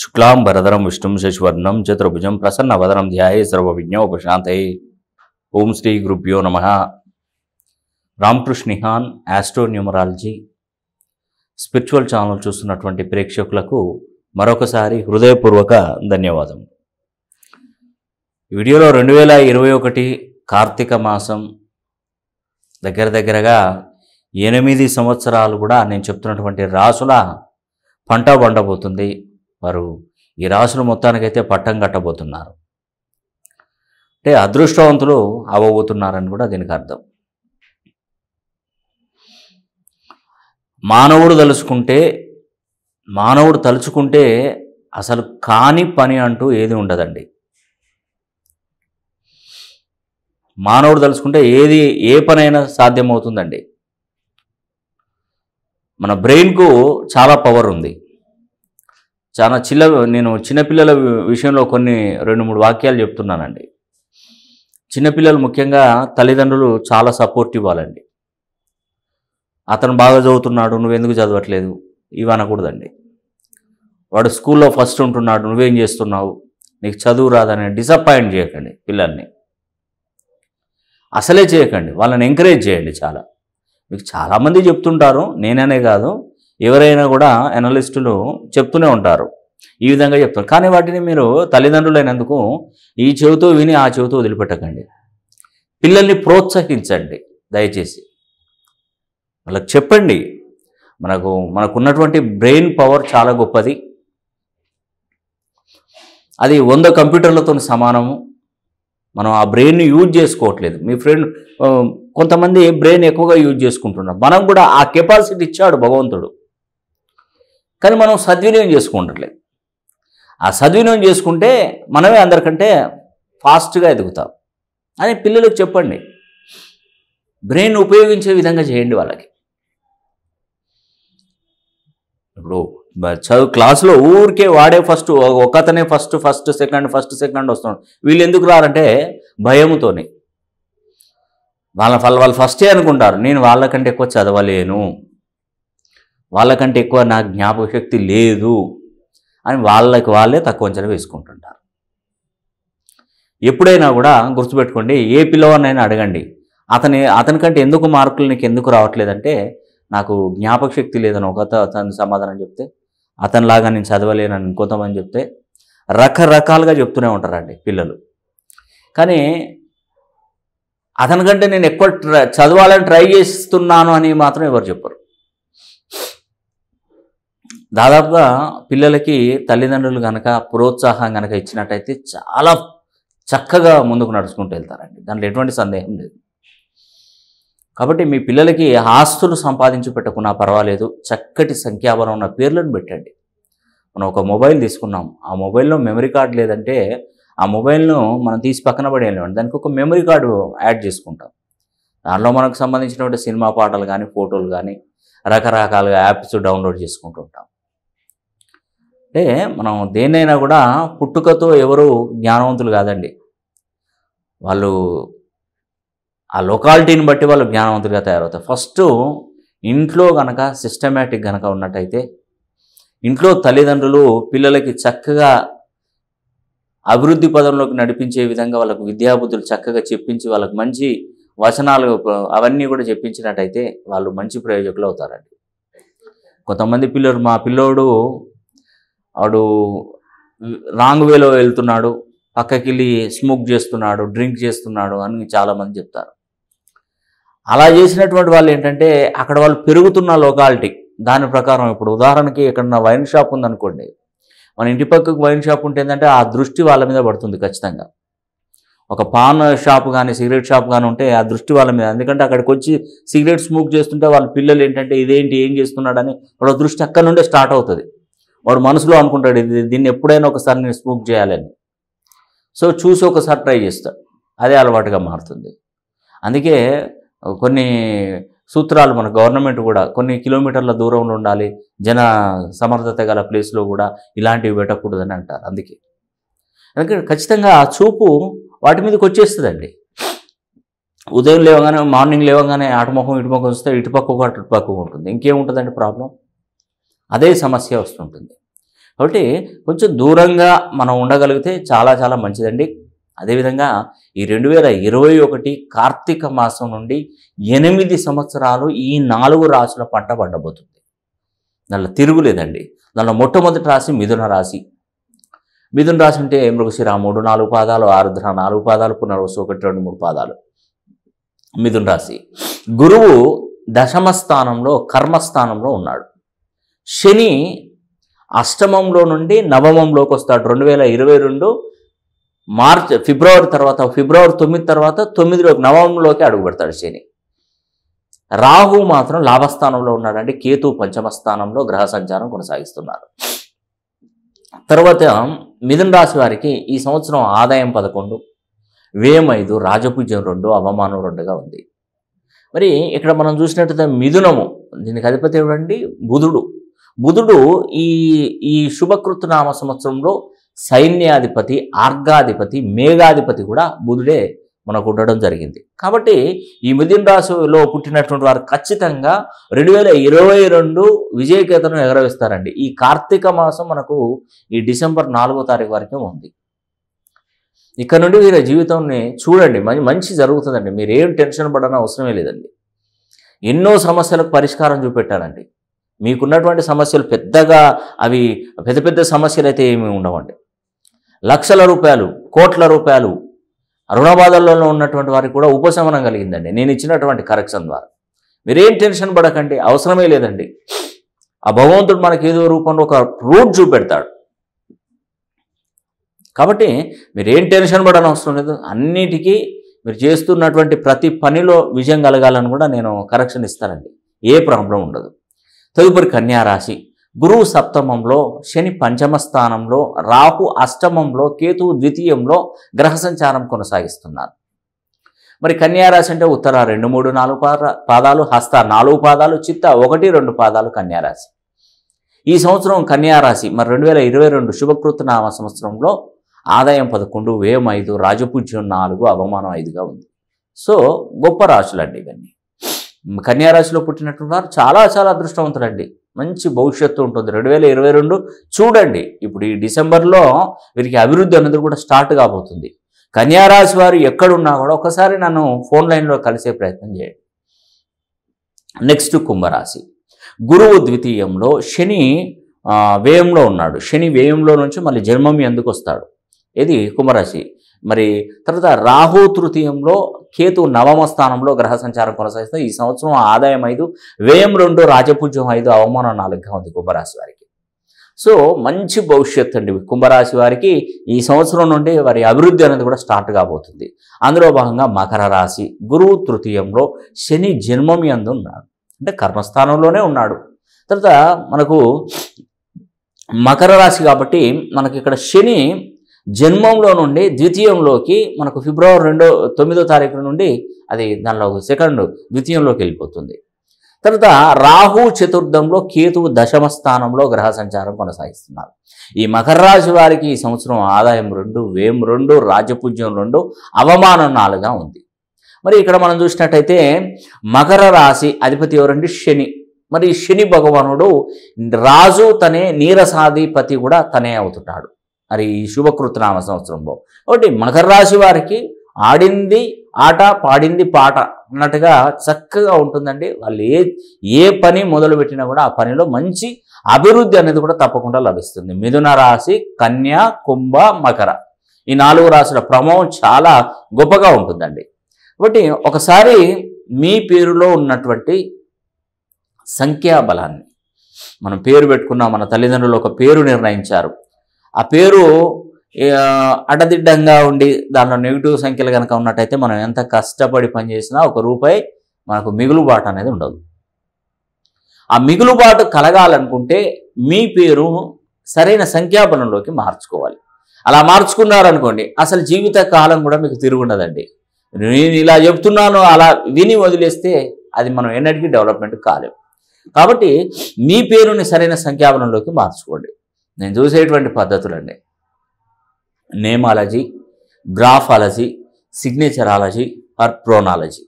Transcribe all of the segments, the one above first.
శుక్లాం భరదరం విష్ణుం శశివర్ణం చతుర్భుజం ప్రసన్న ధ్యాయ ధ్యాయే సర్వవిజ్ఞోపశాంతయే ఓం శ్రీ గురుభ్యో నమ రామకృష్ణిహాన్ ఆస్ట్రోన్యూమరాలజీ స్పిరిచువల్ ఛానల్ చూస్తున్నటువంటి ప్రేక్షకులకు మరొకసారి హృదయపూర్వక ధన్యవాదం వీడియోలో రెండు వేల ఇరవై ఒకటి కార్తీక మాసం దగ్గర దగ్గరగా ఎనిమిది సంవత్సరాలు కూడా నేను చెప్తున్నటువంటి రాసుల పంట పండబోతుంది వారు ఈ రాసును మొత్తానికైతే పట్టం కట్టబోతున్నారు అంటే అదృష్టవంతులు అవ్వబోతున్నారని కూడా దీనికి అర్థం మానవుడు తలుచుకుంటే మానవుడు తలుచుకుంటే అసలు కాని పని అంటూ ఏది ఉండదండి మానవుడు తలుచుకుంటే ఏది ఏ పనైనా సాధ్యమవుతుందండి మన బ్రెయిన్కు చాలా పవర్ ఉంది చాలా చిల్ల నేను చిన్నపిల్లల విషయంలో కొన్ని రెండు మూడు వాక్యాలు చెప్తున్నానండి చిన్నపిల్లలు ముఖ్యంగా తల్లిదండ్రులు చాలా సపోర్టివ్ వాళ్ళండి అతను బాగా చదువుతున్నాడు నువ్వెందుకు చదవట్లేదు ఇవి అనకూడదండి వాడు స్కూల్లో ఫస్ట్ ఉంటున్నాడు నువ్వేం చేస్తున్నావు నీకు చదువు రాదని డిసప్పాయింట్ చేయకండి పిల్లల్ని అసలే చేయకండి వాళ్ళని ఎంకరేజ్ చేయండి చాలా మీకు చాలామంది చెప్తుంటారు నేననే కాదు ఎవరైనా కూడా అనలిస్టులు చెప్తూనే ఉంటారు ఈ విధంగా చెప్తారు కానీ వాటిని మీరు తల్లిదండ్రులైనందుకు ఈ చెవితో విని ఆ చెవితో వదిలిపెట్టకండి పిల్లల్ని ప్రోత్సహించండి దయచేసి వాళ్ళకి చెప్పండి మనకు మనకున్నటువంటి బ్రెయిన్ పవర్ చాలా గొప్పది అది వంద కంప్యూటర్లతో సమానము మనం ఆ బ్రెయిన్ని యూజ్ చేసుకోవట్లేదు మీ ఫ్రెండ్ కొంతమంది బ్రెయిన్ ఎక్కువగా యూజ్ చేసుకుంటున్నారు మనం కూడా ఆ కెపాసిటీ ఇచ్చాడు భగవంతుడు కానీ మనం సద్వినియోగం చేసుకుంటట్లేదు ఆ సద్వినియోగం చేసుకుంటే మనమే అందరికంటే ఫాస్ట్గా ఎదుగుతాం అని పిల్లలకు చెప్పండి బ్రెయిన్ ఉపయోగించే విధంగా చేయండి వాళ్ళకి ఇప్పుడు చదువు క్లాసులో ఊరికే వాడే ఫస్ట్ ఒకతనే first first second first second వస్తున్నాడు వీళ్ళు ఎందుకు రారంటే భయముతోని వాళ్ళ వాళ్ళ వాళ్ళు ఫస్టే అనుకుంటారు నేను వాళ్ళకంటే ఎక్కువ చదవలేను వాళ్ళకంటే ఎక్కువ నా జ్ఞాపక శక్తి లేదు అని వాళ్ళకి వాళ్ళే తక్కువ అంచనా వేసుకుంటుంటారు ఎప్పుడైనా కూడా గుర్తుపెట్టుకోండి ఏ పిల్లవాడినైనా అడగండి అతని అతనికంటే ఎందుకు మార్కులు నీకు ఎందుకు రావట్లేదంటే నాకు జ్ఞాపక శక్తి లేదని ఒక అతను సమాధానం చెప్తే అతనిలాగా నేను చదవలేనని ఇంకోతమని చెప్తే రకరకాలుగా చెప్తూనే ఉంటారండి పిల్లలు కానీ అతనికంటే నేను ఎక్కువ చదవాలని ట్రై చేస్తున్నాను అని మాత్రం ఎవరు చెప్పరు దాదాపుగా పిల్లలకి తల్లిదండ్రులు కనుక ప్రోత్సాహం కనుక ఇచ్చినట్టయితే చాలా చక్కగా ముందుకు నడుచుకుంటూ వెళ్తారండి దాంట్లో ఎటువంటి సందేహం లేదు కాబట్టి మీ పిల్లలకి ఆస్తులు సంపాదించి పెట్టకున్నా పర్వాలేదు చక్కటి సంఖ్యాబలం ఉన్న పేర్లను పెట్టండి మనం ఒక మొబైల్ తీసుకున్నాం ఆ మొబైల్లో మెమరీ కార్డు లేదంటే ఆ మొబైల్ను మనం తీసి పక్కన పడేయాలి దానికి ఒక మెమరీ కార్డు యాడ్ చేసుకుంటాం దానిలో మనకు సంబంధించినటువంటి సినిమా పాటలు కానీ ఫోటోలు కానీ రకరకాలుగా యాప్స్ డౌన్లోడ్ చేసుకుంటూ ఉంటాం అంటే మనం దేన్నైనా కూడా పుట్టుకతో ఎవరు జ్ఞానవంతులు కాదండి వాళ్ళు ఆ లొకాలిటీని బట్టి వాళ్ళు జ్ఞానవంతులుగా తయారవుతారు ఫస్ట్ ఇంట్లో గనక సిస్టమేటిక్ గనక ఉన్నట్టయితే ఇంట్లో తల్లిదండ్రులు పిల్లలకి చక్కగా అభివృద్ధి పదంలోకి నడిపించే విధంగా వాళ్ళకు విద్యాబుద్ధులు చక్కగా చెప్పించి వాళ్ళకు మంచి వచనాలు అవన్నీ కూడా చెప్పించినట్టయితే వాళ్ళు మంచి ప్రయోజకులు అవుతారండి కొంతమంది పిల్లలు మా పిల్లోడు వాడు రాంగ్ వేలో వెళ్తున్నాడు పక్కకి వెళ్ళి స్మోక్ చేస్తున్నాడు డ్రింక్ చేస్తున్నాడు అని చాలామంది చెప్తారు అలా చేసినటువంటి వాళ్ళు ఏంటంటే అక్కడ వాళ్ళు పెరుగుతున్న లొకాలిటీ దాని ప్రకారం ఇప్పుడు ఉదాహరణకి ఇక్కడ వైన్ షాప్ ఉందనుకోండి మన ఇంటి పక్కకు వైన్ షాప్ ఉంటే ఏంటంటే ఆ దృష్టి వాళ్ళ మీద పడుతుంది ఖచ్చితంగా ఒక పాన్ షాప్ కానీ సిగరెట్ షాప్ కానీ ఉంటే ఆ దృష్టి వాళ్ళ మీద ఎందుకంటే అక్కడికి వచ్చి సిగరెట్ స్మోక్ చేస్తుంటే వాళ్ళ పిల్లలు ఏంటంటే ఇదేంటి ఏం చేస్తున్నాడని వాళ్ళ దృష్టి అక్కడ నుండే స్టార్ట్ అవుతుంది వాడు మనసులో అనుకుంటాడు ఇది దీన్ని ఎప్పుడైనా ఒకసారి నేను స్మోక్ చేయాలని సో చూసి ఒకసారి ట్రై చేస్తాడు అదే అలవాటుగా మారుతుంది అందుకే కొన్ని సూత్రాలు మన గవర్నమెంట్ కూడా కొన్ని కిలోమీటర్ల దూరంలో ఉండాలి జన సమర్థత గల ప్లేస్లో కూడా ఇలాంటివి పెట్టకూడదని అంటారు అందుకే ఎందుకంటే ఖచ్చితంగా ఆ చూపు వాటి మీదకి వచ్చేస్తుందండి ఉదయం లేవగానే మార్నింగ్ లేవగానే అటుముఖం ఇటుముఖం వస్తే ఇటుపక్క ఒక ఇటుపక్క ఉంటుంది ఇంకేముంటుందండి ప్రాబ్లం అదే సమస్య వస్తుంటుంది కాబట్టి కొంచెం దూరంగా మనం ఉండగలిగితే చాలా చాలా మంచిదండి అదేవిధంగా ఈ రెండు వేల ఇరవై ఒకటి కార్తీక మాసం నుండి ఎనిమిది సంవత్సరాలు ఈ నాలుగు రాశుల పంట పండబోతుంది దానిలో తిరుగులేదండి దానిలో మొట్టమొదటి రాశి మిథున రాశి మిథున రాశి అంటే మృగశిర మూడు నాలుగు పాదాలు ఆరుద్ర నాలుగు పాదాలు పునర్వసు ఒకటి రెండు మూడు పాదాలు మిథున రాశి గురువు దశమ స్థానంలో కర్మస్థానంలో ఉన్నాడు శని అష్టమంలో నుండి నవమంలోకి వస్తాడు రెండు వేల ఇరవై రెండు మార్చ్ ఫిబ్రవరి తర్వాత ఫిబ్రవరి తొమ్మిది తర్వాత తొమ్మిదిలో నవంలోకి అడుగు పెడతాడు శని రాహు మాత్రం లాభస్థానంలో ఉన్నాడు అంటే కేతు పంచమ స్థానంలో గ్రహ సంచారం కొనసాగిస్తున్నారు తర్వాత మిథున రాశి వారికి ఈ సంవత్సరం ఆదాయం పదకొండు వ్యయం ఐదు రాజపూజ్యం రెండు అవమానం రెండుగా ఉంది మరి ఇక్కడ మనం చూసినట్లయితే మిథునము దీనికి అధిపతి ఏమిటండి బుధుడు బుధుడు ఈ ఈ శుభకృతనామ సంవత్సరంలో సైన్యాధిపతి ఆర్గాధిపతి మేఘాధిపతి కూడా బుధుడే మనకు ఉండడం జరిగింది కాబట్టి ఈ మిథున రాశిలో పుట్టినటువంటి వారు ఖచ్చితంగా రెండు వేల ఇరవై రెండు విజయకేతను ఎగరవేస్తారండి ఈ కార్తీక మాసం మనకు ఈ డిసెంబర్ నాలుగో తారీఖు వరకే ఉంది ఇక్కడ నుండి వీరి జీవితాన్ని చూడండి మంచి మంచి జరుగుతుందండి మీరు ఏం టెన్షన్ పడన అవసరమే లేదండి ఎన్నో సమస్యలకు పరిష్కారం చూపెట్టారండి మీకున్నటువంటి సమస్యలు పెద్దగా అవి పెద్ద పెద్ద సమస్యలు అయితే ఏమి ఉండవండి లక్షల రూపాయలు కోట్ల రూపాయలు బాధల్లో ఉన్నటువంటి వారికి కూడా ఉపశమనం కలిగిందండి నేను ఇచ్చినటువంటి కరెక్షన్ ద్వారా మీరేం టెన్షన్ పడకండి అవసరమే లేదండి ఆ భగవంతుడు మనకి ఏదో రూపంలో ఒక రూట్ చూపెడతాడు కాబట్టి మీరేం టెన్షన్ పడని అవసరం లేదు అన్నిటికీ మీరు చేస్తున్నటువంటి ప్రతి పనిలో విజయం కలగాలని కూడా నేను కరెక్షన్ ఇస్తానండి ఏ ప్రాబ్లం ఉండదు తదుపరి కన్యారాశి గురువు సప్తమంలో శని పంచమ స్థానంలో రాహు అష్టమంలో కేతు ద్వితీయంలో గ్రహ సంచారం కొనసాగిస్తున్నారు మరి కన్యారాశి అంటే ఉత్తర రెండు మూడు నాలుగు పాదాలు హస్త నాలుగు పాదాలు చిత్త ఒకటి రెండు పాదాలు కన్యారాశి ఈ సంవత్సరం కన్యారాశి మరి రెండు వేల ఇరవై రెండు శుభకృతనామ సంవత్సరంలో ఆదాయం పదకొండు వ్యయం ఐదు రాజపూజ్యం నాలుగు అవమానం ఐదుగా ఉంది సో గొప్ప రాశులండి కన్యారాశిలో పుట్టినట్టున్నారు చాలా చాలా అదృష్టవంతులండి మంచి భవిష్యత్తు ఉంటుంది రెండు వేల ఇరవై రెండు చూడండి ఇప్పుడు ఈ డిసెంబర్లో వీరికి అభివృద్ధి అనేది కూడా స్టార్ట్ కాబోతుంది కన్యారాశి వారు ఎక్కడున్నా కూడా ఒకసారి నన్ను ఫోన్ లైన్లో కలిసే ప్రయత్నం చేయండి నెక్స్ట్ కుంభరాశి గురువు ద్వితీయంలో శని వ్యయంలో ఉన్నాడు శని వ్యయంలో నుంచి మళ్ళీ జన్మం ఎందుకు వస్తాడు ఇది కుంభరాశి మరి తర్వాత రాహు తృతీయంలో కేతు నవమ స్థానంలో గ్రహ సంచారం కొనసాగిస్తుంది ఈ సంవత్సరం ఆదాయం ఐదు వ్యయం రెండు రాజపూజ్యం ఐదు అవమానం నాలుగుగా ఉంది కుంభరాశి వారికి సో మంచి భవిష్యత్తు అండి కుంభరాశి వారికి ఈ సంవత్సరం నుండి వారి అభివృద్ధి అనేది కూడా స్టార్ట్ కాబోతుంది అందులో భాగంగా మకర రాశి గురువు తృతీయంలో శని జన్మం ఎందు ఉన్నాడు అంటే కర్మస్థానంలోనే ఉన్నాడు తర్వాత మనకు మకర రాశి కాబట్టి మనకి ఇక్కడ శని జన్మంలో నుండి ద్వితీయంలోకి మనకు ఫిబ్రవరి రెండో తొమ్మిదో తారీఖు నుండి అది దానిలో సెకండ్ ద్వితీయంలోకి వెళ్ళిపోతుంది తర్వాత రాహు చతుర్థంలో కేతువు దశమ స్థానంలో గ్రహ సంచారం కొనసాగిస్తున్నారు ఈ మకర రాశి వారికి ఈ సంవత్సరం ఆదాయం రెండు వేం రెండు రాజపూజ్యం రెండు అవమానం నాలుగా ఉంది మరి ఇక్కడ మనం చూసినట్టయితే మకర రాశి అధిపతి ఎవరండి శని మరి శని భగవానుడు రాజు తనే నీరసాధిపతి కూడా తనే అవుతున్నాడు మరి ఈ శుభకృతనామ సంవత్సరంలో కాబట్టి మకర రాశి వారికి ఆడింది ఆట పాడింది పాట అన్నట్టుగా చక్కగా ఉంటుందండి వాళ్ళు ఏ ఏ పని మొదలుపెట్టినా కూడా ఆ పనిలో మంచి అభివృద్ధి అనేది కూడా తప్పకుండా లభిస్తుంది మిథున రాశి కన్య కుంభ మకర ఈ నాలుగు రాశుల ప్రభావం చాలా గొప్పగా ఉంటుందండి కాబట్టి ఒకసారి మీ పేరులో ఉన్నటువంటి సంఖ్యాబలాన్ని మనం పేరు పెట్టుకున్నాం మన తల్లిదండ్రులు ఒక పేరు నిర్ణయించారు ఆ పేరు అడ్డదిడ్డంగా ఉండి దానిలో నెగిటివ్ సంఖ్యలు కనుక ఉన్నట్టయితే మనం ఎంత కష్టపడి పనిచేసినా ఒక రూపాయి మనకు మిగులుబాటు అనేది ఉండదు ఆ మిగులుబాటు కలగాలనుకుంటే మీ పేరు సరైన సంఖ్యాపనంలోకి మార్చుకోవాలి అలా మార్చుకున్నారనుకోండి అసలు జీవిత కాలం కూడా మీకు తిరుగుండదండి నేను ఇలా చెప్తున్నాను అలా విని వదిలేస్తే అది మనం ఎన్నటికీ డెవలప్మెంట్ కాలేము కాబట్టి మీ పేరుని సరైన సంఖ్యాపనంలోకి మార్చుకోండి నేను చూసేటువంటి పద్ధతులండి nameology graphology signaturology or phrenology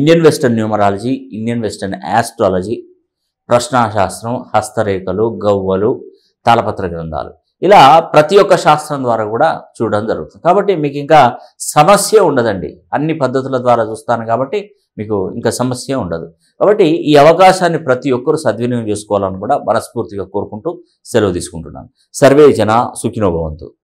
Indian western numerology Indian western astrology ప్రశ్నాశాస్త్రం హస్తరేఖలు గవ్వలు తాళపత్ర గ్రంథాలు ఇలా ప్రతి ఒక్క శాస్త్రం ద్వారా కూడా చూడడం జరుగుతుంది కాబట్టి మీకు ఇంకా సమస్య ఉండదండి అన్ని పద్ధతుల ద్వారా చూస్తాను కాబట్టి మీకు ఇంకా సమస్య ఉండదు కాబట్టి ఈ అవకాశాన్ని ప్రతి ఒక్కరు సద్వినియోగం చేసుకోవాలని కూడా మనస్ఫూర్తిగా కోరుకుంటూ సెలవు తీసుకుంటున్నాను సర్వే జన సుఖినోభవంతు